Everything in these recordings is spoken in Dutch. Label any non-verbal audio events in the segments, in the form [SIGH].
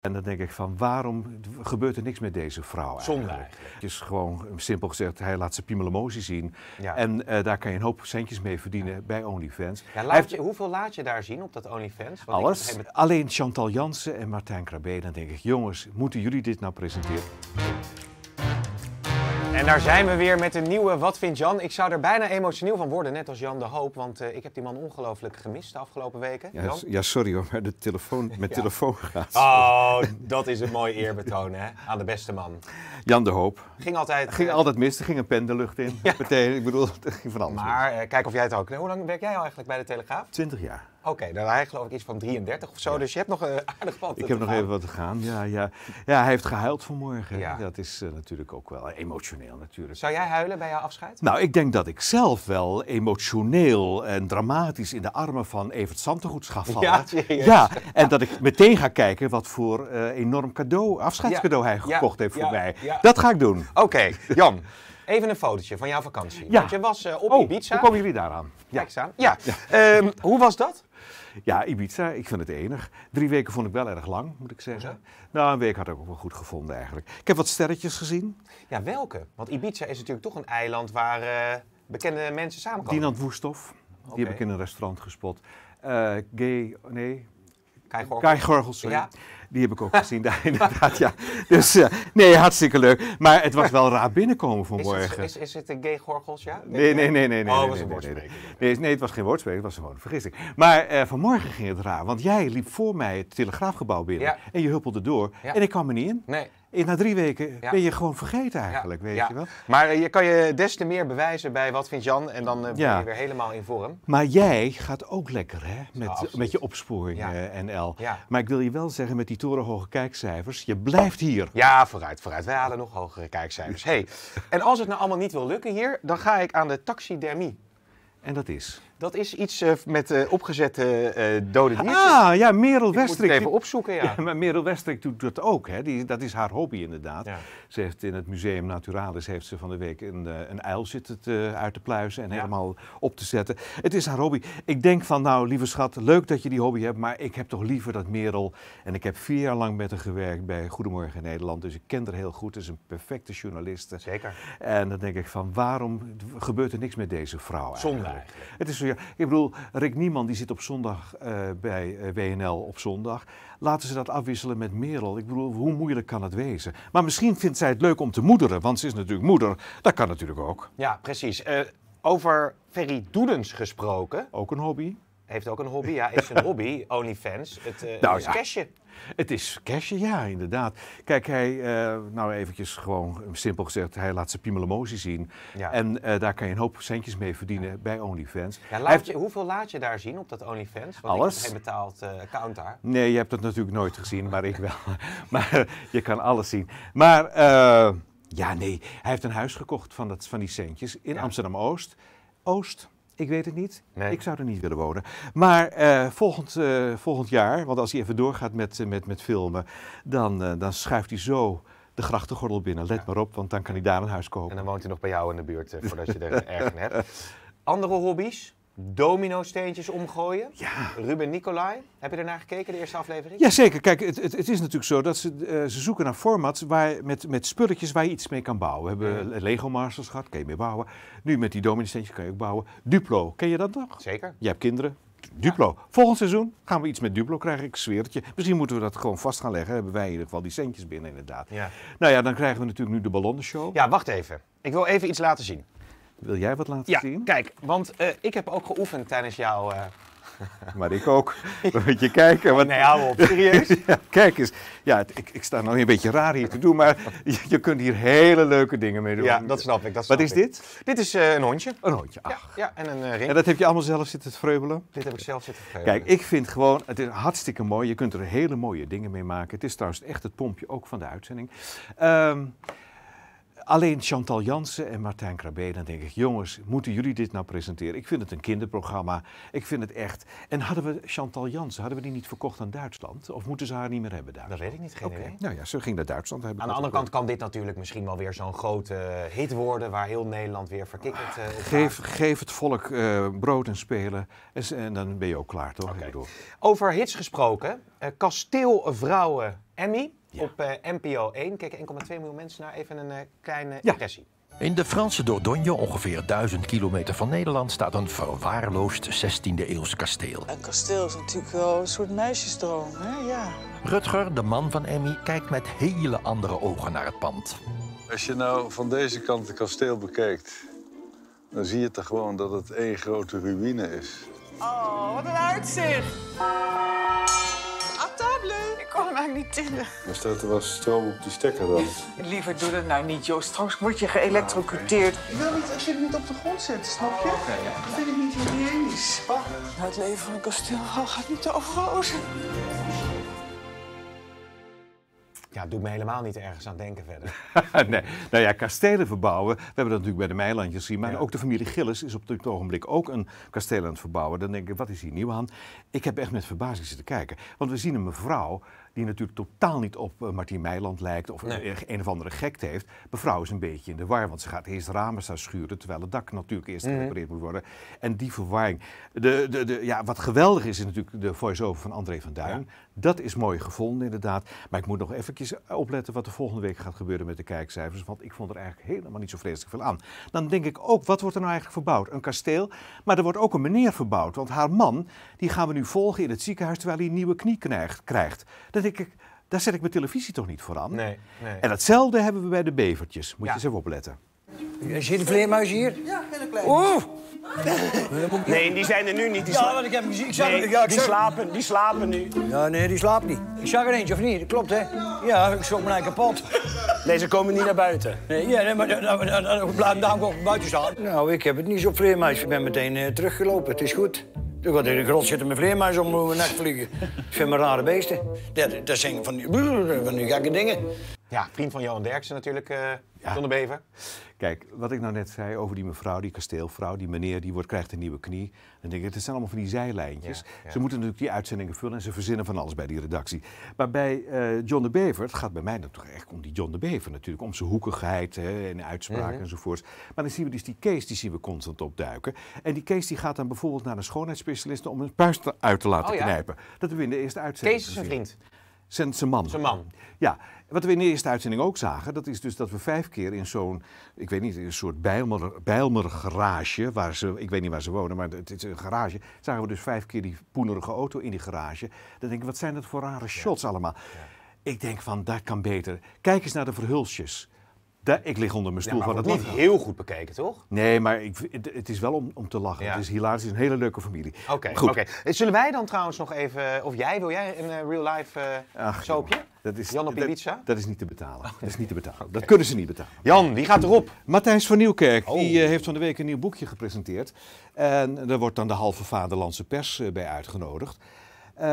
En dan denk ik van waarom gebeurt er niks met deze vrouw Zonder. Het is gewoon simpel gezegd, hij laat zijn emoji zien. Ja. En eh, daar kan je een hoop centjes mee verdienen bij OnlyFans. Ja, hoeveel laat je daar zien op dat OnlyFans? Want Alles. Alleen Chantal Jansen en Martijn Krabbe. Dan denk ik, jongens, moeten jullie dit nou presenteren? En daar zijn we weer met een nieuwe Wat vindt Jan? Ik zou er bijna emotioneel van worden, net als Jan de Hoop. Want eh, ik heb die man ongelooflijk gemist de afgelopen weken. Ja, ja sorry hoor, maar de telefoon, met [LAUGHS] telefoon gaat. Oh, dat is een mooi eerbetoon hè, aan de beste man. Jan de Hoop. Ging altijd... Ging eh, altijd mis, er ging een pen de lucht in. Meteen, ik bedoel, het [LAUGHS] ging van alles Maar eh, kijk of jij het ook... Hoe lang werk jij al eigenlijk bij de Telegraaf? Twintig jaar. Oké, okay, dan hij geloof ik iets van 33 of zo, dus je hebt nog een eh, aardig wat Ik heb nog even wat te gaan, ja, ja. Ja, hij heeft gehuild vanmorgen. Ja. Dat is eh, natuurlijk ook wel emotioneel natuurlijk. Zou jij huilen bij jouw afscheid? Nou, ik denk dat ik zelf wel emotioneel en dramatisch in de armen van Evert Santegoeds ga vallen. Ja, Ja, en dat ik meteen ga kijken wat voor eh, enorm cadeau, afscheidscadeau hij gekocht heeft voor mij. Dat ga ik doen. Oké, [LAUGHS] Jan. Even een fotootje van jouw vakantie. Ja. Want je was op oh, Ibiza. Hoe komen jullie daaraan? Ja. Kijk eens aan. Ja. Ehm, hoe was dat? Ja, Ibiza, ik vind het enig. Drie weken vond ik wel erg lang, moet ik zeggen. Nou, een week had ik ook wel goed gevonden eigenlijk. Ik heb wat sterretjes gezien. Ja, welke? Want Ibiza is natuurlijk toch een eiland waar eh, bekende mensen samenkomen. Dinant Woestoff, die heb ik in een restaurant gespot. Eh, gay, nee, Kai Gorgels. Ja. Die heb ik ook gezien [LAUGHS] daar inderdaad, ja. Dus eh, nee, hartstikke leuk. Maar het was wel raar binnenkomen vanmorgen. Is het, is, het een gay gorgels, ja? Nee, nee, nee, nee. nee, oh, was een nee, nee, nee, het was geen woordspreker, het was gewoon een vergissing. Maar eh, vanmorgen ging het raar, want jij liep voor mij het telegraafgebouw binnen. En je huppelde door. En ik kwam er niet in. Nee na drie weken ben je gewoon vergeten eigenlijk, weet je wel. Maar eh, je kan je des te meer bewijzen bij wat vindt Jan en dan eh, ben je weer helemaal in vorm. Maar jij gaat ook lekker hè, met, met je opsporing eh, NL. Maar ik wil je wel zeggen, met die torenhoge kijkcijfers, je blijft hier. Ja, vooruit, vooruit. Wij halen nog hogere kijkcijfers. hey, en als het nou allemaal niet wil lukken hier, dan ga ik aan de taxidermie. En dat is? Dat is iets eh, met eh, opgezette eh, dode ah, diertjes. Ah, ja, Merel Westrik. Moet even opzoeken, [LAUGHS] ja. Maar Merel Westrik doet dat ook, hè. Die, dat is haar hobby inderdaad. Zegt Ze heeft in het Museum Naturalis heeft ze van de week een, een uil zitten te, uit te pluizen en helemaal op te zetten. Het is haar hobby. Ik denk van, nou, lieve schat, leuk dat je die hobby hebt, maar ik heb toch liever dat Merel... En ik heb vier jaar lang met haar gewerkt bij Goedemorgen Nederland, dus ik ken haar heel goed. is een perfecte journaliste. Zeker. En dan denk ik van, waarom gebeurt er niks met deze vrouw Zonder. Het is zo ik bedoel, Rick Niemand die zit op zondag eh, bij eh, WNL op zondag. Laten ze dat afwisselen met Merel. Ik bedoel, hoe moeilijk kan het wezen? Maar misschien vindt zij het leuk om te moederen, want ze is natuurlijk moeder. Dat kan natuurlijk ook. Ja, precies. Eh, over Ferry Doedens gesproken. Ook een hobby heeft ook een hobby. Ja, is een [LAUGHS] hobby, OnlyFans. Eh, het, nou, is ja. cashje. Het is cashje, ja, inderdaad. Kijk, hij, uh, nou eventjes gewoon eh, simpel gezegd, hij laat zijn piemelemotie zien. En daar kan je een hoop centjes mee verdienen bij OnlyFans. Ja, hoeveel laat je daar zien op dat OnlyFans? Want alles. Ik heb geen betaald account daar. Nee, je hebt dat natuurlijk nooit gezien, maar ik wel. [LAUGHS] maar je kan alles zien. Maar ja, nee, hij heeft een huis gekocht van, dat, van die centjes in Amsterdam-Oost. Oost ik weet het niet. Nee. Ik zou er niet willen wonen. Maar eh, volgend, eh, volgend jaar, want als hij even doorgaat met, eh, met, met filmen, dan, dan schuift hij zo de grachtengordel binnen. Let maar op, want dan kan hij daar een huis kopen. En dan woont hij nog bij jou in de buurt voordat je er [LAUGHS] erg hebt. Andere hobby's? domino-steentjes omgooien. Ja. Ruben Nicolai, heb je daarnaar gekeken, de eerste aflevering? Jazeker. Kijk, het, het, het, is natuurlijk zo dat ze, eh, ze zoeken naar formats waar, met, met spulletjes waar je iets mee kan bouwen. We hebben Lego Masters gehad, kan je mee bouwen. Nu met die domino-steentjes kan je ook bouwen. Duplo, ken je dat nog? Zeker. Jij hebt kinderen. Duplo. Volgend seizoen gaan we iets met Duplo krijgen, ik zweer het je. Misschien moeten we dat gewoon vast gaan leggen. hebben wij in ieder geval die centjes binnen, inderdaad. Ja. Nou ja, dan krijgen we natuurlijk nu de ballonnenshow. Ja, wacht even. Ik wil even iets laten zien. Wil jij wat laten zien? Ja, kijk, want eh, ik heb ook geoefend tijdens jouw... Eh, [LAUGHS] maar ik ook. Moet je kijken. Wat... Nee, hou op. Serieus? [LAUGHS] kijk eens. Ja, ik, ik sta nog een beetje raar hier te doen, maar je, kunt hier hele leuke dingen mee doen. Ja, dat snap ik. Dat snap wat is dit? Dit is eh, een hondje. Een hondje, ach. Ja, ja en een ring. En dat heb je allemaal zelf zitten freubelen. Dit heb ik zelf zitten freubelen. Kijk, ik vind gewoon, het is hartstikke mooi. Je kunt er hele mooie dingen mee maken. Het is trouwens echt het pompje ook van de uitzending. Um, alleen Chantal Jansen en Martijn Krabbe, dan denk ik, jongens, moeten jullie dit nou presenteren? Ik vind het een kinderprogramma, ik vind het echt. En hadden we Chantal Jansen, hadden we die niet verkocht aan Duitsland? Of moeten ze haar niet meer hebben daar? Dat weet ik niet, geen Nou ja, ze ging naar Duitsland. Aan de andere kant kan dit natuurlijk misschien wel weer zo'n grote hit worden, waar heel Nederland weer verkikkerd uh, geef, geef het volk eh, brood en spelen en, dan ben je ook klaar, toch? Over hits gesproken, uh, Vrouwen Emmy. Op NPO 1 kijken 1,2 miljoen mensen naar even een eh, kleine impressie. In de Franse Dordogne, ongeveer 1000 kilometer van Nederland, staat een verwaarloosd 16e-eeuws kasteel. Een kasteel is natuurlijk wel een soort meisjesdroom, hè? Ja. Rutger, de man van Emmy, kijkt met hele andere ogen naar het pand. Als je nou van deze kant het kasteel bekijkt, dan zie je toch gewoon dat het één grote ruïne is. Oh, wat een uitzicht! [LAUGHS] niet tillen. Dan staat er wel stroom op die stekker dan. [LAUGHS] Liever doe dat nou niet, Joost. Straks word je geëlectrocuteerd. Ik wil niet, als je het niet op de grond zet, snap je? Dat vind ik niet hygiënisch. Nou, het leven van een kasteel gaat niet over rozen. Ja, doe doet me helemaal niet ergens aan denken verder. [LAUGHS] nee. Nou ja, kastelen verbouwen, we hebben dat natuurlijk bij de Meilandjes gezien. Maar ook de familie Gillis is op dit ogenblik ook een kasteel aan het verbouwen. Dan denk ik, wat is hier nieuw aan? Ik heb echt met verbazing zitten kijken. Want we zien een mevrouw die natuurlijk totaal niet op uh, Martien Meiland lijkt of nee. een of andere gekte heeft. Mevrouw is een beetje in de war, want ze gaat eerst ramen staan schuren, terwijl het dak natuurlijk eerst mhm. gerepareerd moet worden. En die verwarring. De, de, de, ja, wat geweldig is, is natuurlijk de voice-over van André van Duin. Dat is mooi gevonden, inderdaad. Maar ik moet nog eventjes eh, opletten wat er volgende week gaat gebeuren met de kijkcijfers, want ik vond er eigenlijk helemaal niet zo vreselijk veel aan. Dan denk ik ook, wat wordt er nou eigenlijk verbouwd? Een kasteel, maar er wordt ook een meneer verbouwd, want haar man, die gaan we nu volgen in het ziekenhuis terwijl hij een nieuwe knie krijgt daar zet ik mijn televisie toch niet voor aan? Nee, En hetzelfde hebben we bij de bevertjes. Moet je eens even opletten. je de vleermuis hier? Ja, hele klein. Oeh! Nee, die zijn er nu niet. Die ja, want ik heb muziek. Nee, ja, die, slapen, die slapen nu. Ja, nee, die slaapt niet. Ik zag er eentje, of niet? Dat klopt, hè? Ja, ik schrok me kapot. Nee, ze komen niet naar buiten. Nee, ja, nee, maar dan blijf daarom buiten staan. Nou, ik heb het niet zo vleermuis. Ik ben meteen teruggelopen. Het is goed. Ik had in de grot zitten met vleermuis om mijn eh, nek vliegen. Ik vind me rare beesten. Dat, zijn van die, van die gekke dingen. Ja, vriend van Johan Derksen natuurlijk. Eh, John de Bever. Kijk, wat ik nou net zei over die mevrouw, die kasteelvrouw, die meneer, die wordt, krijgt een nieuwe knie. Dan denk ik, het zijn allemaal van die zijlijntjes. Ze moeten natuurlijk die uitzendingen vullen en ze verzinnen van alles bij die redactie. Maar bij eh, John de Bever, het gaat bij mij dan toch echt om die John de Bever natuurlijk. Om zijn hoekigheid hè, en uitspraken mm enzovoorts. Maar dan zien we dus die case, die zien we constant opduiken. En die case die gaat dan bijvoorbeeld naar een schoonheidsspecialist om een puist uit te laten oh knijpen. Dat hebben we in de eerste uitzending Kees is een vriend. Zijn man. Zijn man. Ja. Wat we in de eerste uitzending ook zagen, dat is dus dat we vijf keer in zo'n, ik weet niet, een soort Bijlmer, Bijlmer garage, waar ze, ik weet niet waar ze wonen, maar het is een garage, zagen we dus vijf keer die poenerige auto in die garage. Dan denk ik, wat zijn dat voor rare shots allemaal? Ik denk van, dat kan beter. Kijk eens naar de verhulsjes ik lig onder mijn stoel van het lachen. niet heel goed bekeken, toch? Nee, maar ik, het, is wel om, om te lachen. Ja. Het is hilarisch. een hele leuke familie. Oké, goed eh, Zullen wij dan trouwens nog even... Eh, of jij, wil jij een eh, real-life uh, dat is, Jan op Ibiza? Dat, dat, is niet te betalen. Oh. Dat is niet te betalen. Dat kunnen ze niet betalen. Jan, wie gaat erop. Matthijs van Nieuwkerk, oh. die heeft van de week een nieuw boekje gepresenteerd. En daar wordt dan de halve vaderlandse pers bij uitgenodigd. Eh,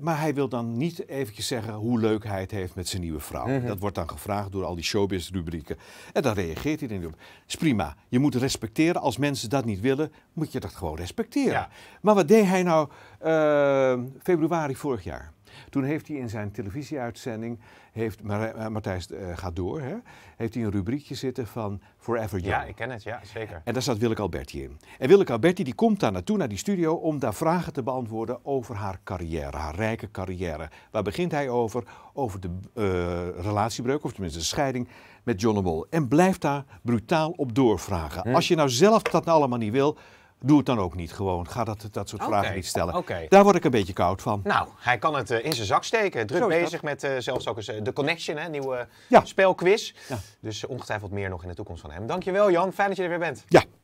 maar hij wil dan niet eventjes zeggen hoe leuk hij het heeft met zijn nieuwe vrouw. Mhm. Dat wordt dan gevraagd door al die showbiz-rubrieken. En dan reageert hij erop: op. is prima. Je moet respecteren. Als mensen dat niet willen, moet je dat gewoon respecteren. Maar wat deed hij nou eh, februari vorig jaar? Toen heeft hij in zijn televisieuitzending, heeft eh, Matthijs uh, gaat door, hè, heeft hij een rubriekje zitten van Forever Young. Ja, ik ken het, ja, zeker. En daar staat Willeke Alberti in. En Willeke Alberti die komt daar naartoe, naar die studio, om daar vragen te beantwoorden over haar carrière, haar rijke carrière. Waar begint hij over? Over de eh, relatiebreuk, of tenminste de scheiding met John de En blijft daar brutaal op doorvragen. Als je nou zelf dat nou allemaal niet wil Doe het dan ook niet gewoon. Ga dat, dat soort vragen niet stellen. Daar word ik een beetje koud van. Nou, hij kan het eh, in zijn zak steken. Druk bezig met eh, zelfs ook eens eh, de Connection, hè, nieuwe spelquiz. Ja. Dus ongetwijfeld meer nog in de toekomst van hem. Dankjewel Jan, fijn dat je er weer bent. Ja.